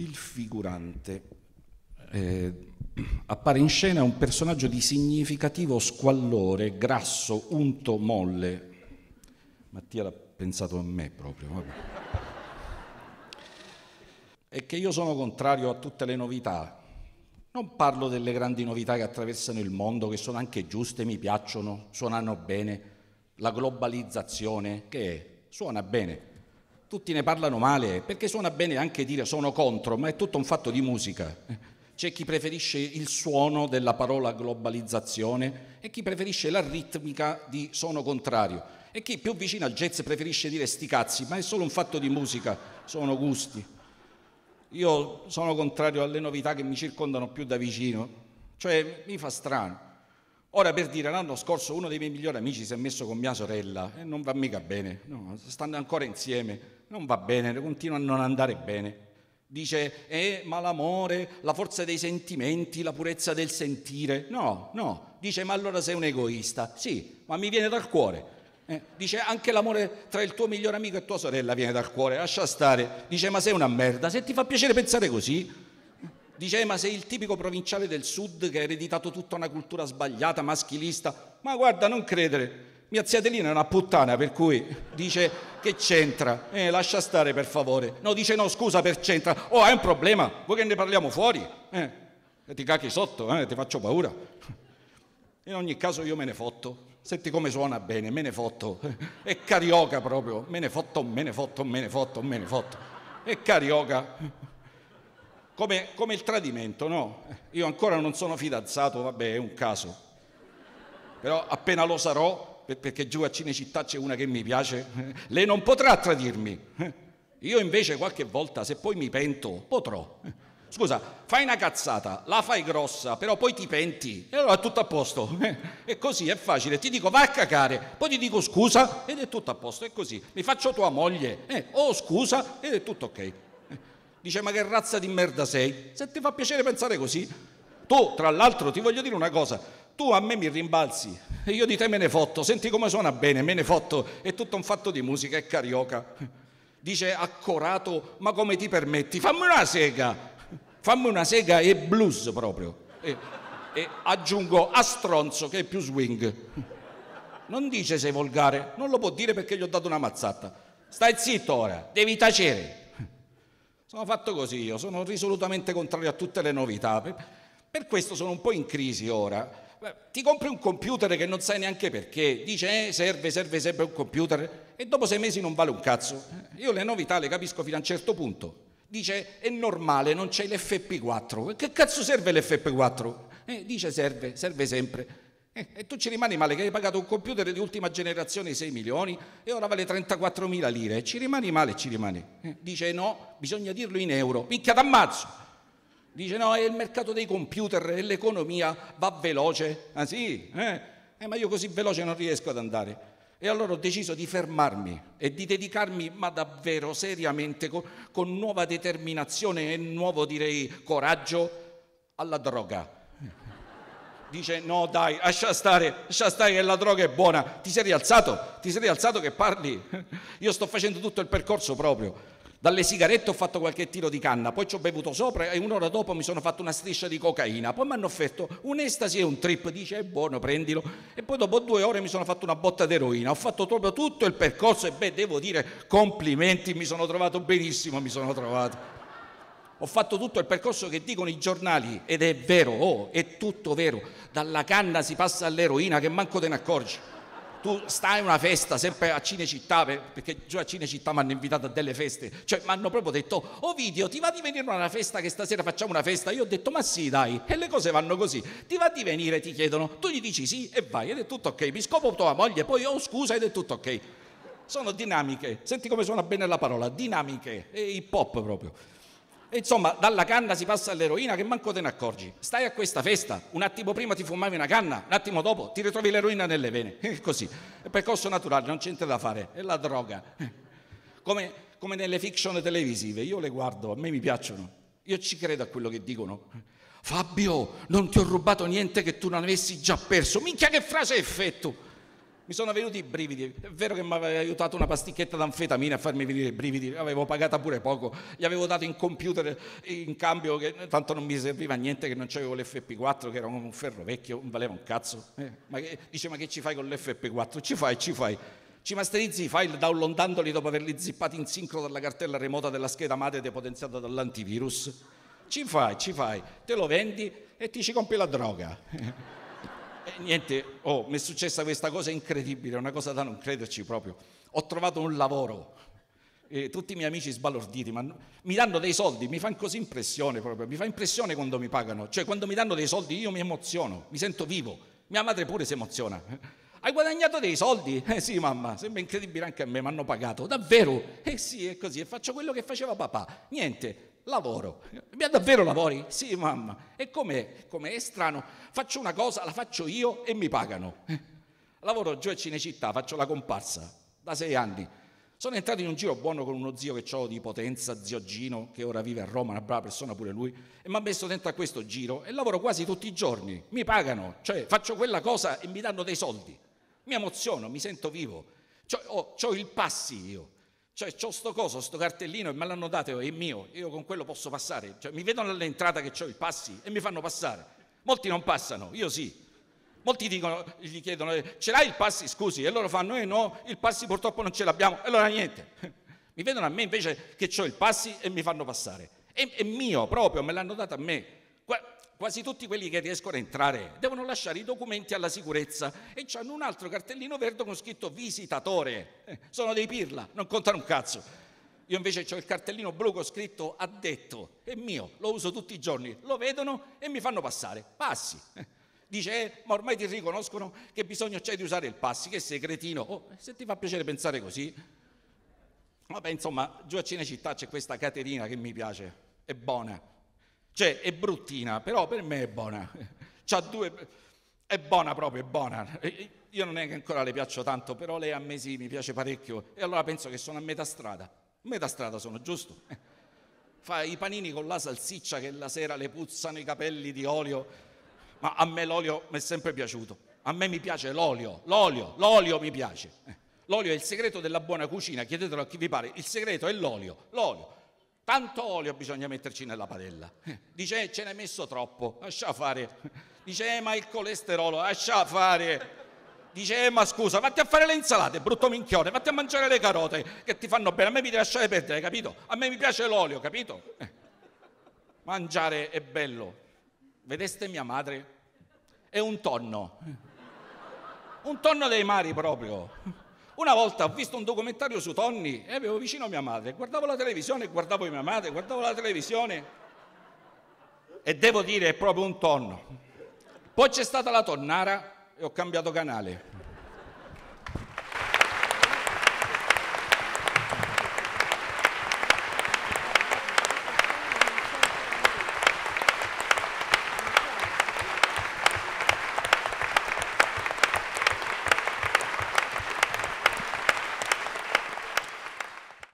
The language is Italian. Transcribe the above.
Il figurante. Eh, appare in scena un personaggio di significativo squallore, grasso, unto, molle. Mattia l'ha pensato a me proprio. Vabbè. E che io sono contrario a tutte le novità. Non parlo delle grandi novità che attraversano il mondo, che sono anche giuste, mi piacciono, suonano bene. La globalizzazione, che è? Suona bene, tutti ne parlano male, perché suona bene anche dire sono contro, ma è tutto un fatto di musica. C'è chi preferisce il suono della parola globalizzazione e chi preferisce la ritmica di sono contrario e chi più vicino al jazz preferisce dire sti cazzi, ma è solo un fatto di musica, sono gusti. Io sono contrario alle novità che mi circondano più da vicino, cioè mi fa strano. Ora per dire, l'anno scorso uno dei miei migliori amici si è messo con mia sorella e non va mica bene, no, stanno ancora insieme, non va bene, continua a non andare bene. Dice, eh, ma l'amore, la forza dei sentimenti, la purezza del sentire. No, no, dice, ma allora sei un egoista. Sì, ma mi viene dal cuore. Eh, dice, anche l'amore tra il tuo migliore amico e tua sorella viene dal cuore, lascia stare. Dice, ma sei una merda, se ti fa piacere pensare così, Dice, eh, ma sei il tipico provinciale del sud che ha ereditato tutta una cultura sbagliata, maschilista. Ma guarda, non credere, mia zia Adelina è una puttana, per cui dice che c'entra. Eh, lascia stare per favore. No, dice no, scusa per c'entra. Oh, è un problema, vuoi che ne parliamo fuori? Eh, ti cacchi sotto, eh, ti faccio paura. In ogni caso io me ne fotto. Senti come suona bene, me ne fotto. È carioca proprio, me ne fotto, me ne fotto, me ne fotto, me ne fotto. È carioca come, come il tradimento, no? Io ancora non sono fidanzato, vabbè, è un caso. Però appena lo sarò, perché giù a Cinecittà c'è una che mi piace, lei non potrà tradirmi. Io invece qualche volta, se poi mi pento, potrò. Scusa, fai una cazzata, la fai grossa, però poi ti penti e allora è tutto a posto. È così è facile. Ti dico va a cacare, poi ti dico scusa ed è tutto a posto. È così. Mi faccio tua moglie, eh, oh scusa ed è tutto ok dice ma che razza di merda sei? Se ti fa piacere pensare così, tu tra l'altro ti voglio dire una cosa, tu a me mi rimbalzi e io di te me ne fotto, senti come suona bene, me ne fotto, è tutto un fatto di musica, è carioca. Dice accorato, ma come ti permetti? Fammi una sega, fammi una sega e blues proprio. E, e aggiungo a stronzo che è più swing. Non dice sei volgare, non lo può dire perché gli ho dato una mazzata. Stai zitto ora, devi tacere. Sono fatto così io, sono risolutamente contrario a tutte le novità. Per questo sono un po' in crisi ora. Eh, ti compri un computer che non sai neanche perché, dice eh, serve, serve sempre un computer e dopo sei mesi non vale un cazzo. Eh, io le novità le capisco fino a un certo punto. Dice è normale, non c'è l'FP4. Che cazzo serve l'FP4? Eh, dice serve, serve sempre. E tu ci rimani male che hai pagato un computer di ultima generazione 6 milioni e ora vale 34 mila lire. Ci rimani male, ci rimani. Eh, dice no, bisogna dirlo in euro. Picchia d'ammazzo Dice no, è il mercato dei computer e l'economia va veloce. Ah sì? Eh? Eh, ma io così veloce non riesco ad andare. E allora ho deciso di fermarmi e di dedicarmi, ma davvero seriamente, con, con nuova determinazione e nuovo, direi, coraggio alla droga dice no dai, lascia stare, lascia stare che la droga è buona, ti sei rialzato, ti sei rialzato che parli, io sto facendo tutto il percorso proprio. Dalle sigarette ho fatto qualche tiro di canna, poi ci ho bevuto sopra e un'ora dopo mi sono fatto una striscia di cocaina, poi mi hanno offerto un'estasi e un trip, dice è buono, prendilo, e poi dopo due ore mi sono fatto una botta d'eroina, ho fatto proprio tutto il percorso e beh, devo dire complimenti, mi sono trovato benissimo, mi sono trovato ho fatto tutto il percorso che dicono i giornali ed è vero, oh, è tutto vero, dalla canna si passa all'eroina che manco te ne accorgi. Tu stai a una festa sempre a Cinecittà, perché giù a Cinecittà mi hanno invitato a delle feste, cioè mi hanno proprio detto, oh video, ti va di venire a una festa che stasera facciamo una festa? Io ho detto, ma sì dai, e le cose vanno così, ti va di venire, ti chiedono, tu gli dici sì e vai, ed è tutto ok, mi scopo tua moglie, poi oh scusa ed è tutto ok sono dinamiche, senti come suona bene la parola, dinamiche, e hip hop proprio. Insomma, dalla canna si passa all'eroina che manco te ne accorgi. Stai a questa festa, un attimo prima ti fumavi una canna, un attimo dopo ti ritrovi l'eroina nelle vene. Così, è percorso naturale, non c'è niente da fare, è la droga. Come, come nelle fiction televisive, io le guardo, a me mi piacciono, io ci credo a quello che dicono. Fabio, non ti ho rubato niente che tu non avessi già perso. Minchia che frase effetto! mi sono venuti i brividi. È vero che mi aveva aiutato una pasticchetta d'anfetamina a farmi venire i brividi, avevo pagata pure poco, gli avevo dato in computer in cambio che tanto non mi serviva niente che non c'avevo l'FP4 che era un ferro vecchio, non valeva un cazzo. Eh, ma che, dice ma che ci fai con l'FP4? Ci fai, ci fai. Ci masterizzi i file downloadandoli dopo averli zippati in sincro dalla cartella remota della scheda madre depotenziata dall'antivirus? Ci fai, ci fai, te lo vendi e ti ci compri la droga. Eh, niente, oh, mi è successa questa cosa incredibile, una cosa da non crederci proprio. Ho trovato un lavoro. E tutti i miei amici sbalorditi, ma mi danno dei soldi, mi fanno così impressione proprio, mi fa impressione quando mi pagano, cioè quando mi danno dei soldi io mi emoziono, mi sento vivo, mia madre pure si emoziona. Hai guadagnato dei soldi? Eh sì mamma, sembra incredibile anche a me, mi hanno pagato, davvero? Eh sì, è così, e faccio quello che faceva papà, niente, lavoro. Mi ha davvero lavori? Sì, mamma. E com'è? com'è? È strano. Faccio una cosa, la faccio io e mi pagano. Lavoro giù a Cinecittà, faccio la comparsa da sei anni. Sono entrato in un giro buono con uno zio che ho di Potenza, zio Gino, che ora vive a Roma, una brava persona pure lui, e mi ha messo dentro a questo giro e lavoro quasi tutti i giorni. Mi pagano, cioè faccio quella cosa e mi danno dei soldi. Mi emoziono, mi sento vivo. Cioè, ho, oh, ho il passi io. Cioè, ho sto coso, sto cartellino e me l'hanno dato, è mio, io con quello posso passare. Cioè, mi vedono all'entrata che ho i passi e mi fanno passare. Molti non passano, io sì. Molti dicono, gli chiedono, ce l'hai il passi? Scusi, e loro fanno, eh no, il passi purtroppo non ce l'abbiamo, e allora niente. Mi vedono a me invece che ho il passi e mi fanno passare. È, è mio proprio, me l'hanno dato a me quasi tutti quelli che riescono a entrare devono lasciare i documenti alla sicurezza e hanno un altro cartellino verde con scritto visitatore. Eh, sono dei pirla, non contano un cazzo. Io invece ho il cartellino blu con scritto addetto, è mio, lo uso tutti i giorni, lo vedono e mi fanno passare. Passi. Eh, dice eh, ma ormai ti riconoscono che bisogna c'è di usare il passi, che sei cretino, oh, eh, se ti fa piacere pensare così. Vabbè insomma giù a Cinecittà c'è questa Caterina che mi piace, è buona, cioè è bruttina, però per me è buona. C'ha due... È buona proprio, è buona. Io non è che ancora le piaccio tanto, però lei a me sì, mi piace parecchio. E allora penso che sono a metà strada. Metà strada sono, giusto? Fa i panini con la salsiccia che la sera le puzzano i capelli di olio. Ma a me l'olio mi è sempre piaciuto. A me mi piace l'olio, l'olio, l'olio mi piace. Eh, l'olio è il segreto della buona cucina, chiedetelo a chi vi pare, il segreto è l'olio, l'olio. Tanto olio bisogna metterci nella padella. Eh, dice, eh, ce n'hai messo troppo, lascia fare. Dice, eh, ma il colesterolo, lascia fare. Dice, eh, ma scusa, vatti a fare le insalate, brutto minchione, vatti a mangiare le carote che ti fanno bene. A me mi devi lasciare perdere, capito? A me mi piace l'olio, capito? Eh. Mangiare è bello. Vedeste mia madre? È un tonno. Un tonno dei mari proprio. Una volta ho visto un documentario su Tonni e avevo vicino mia madre, guardavo la televisione, guardavo mia madre, guardavo la televisione e devo dire è proprio un tonno. Poi c'è stata la tonnara e ho cambiato canale.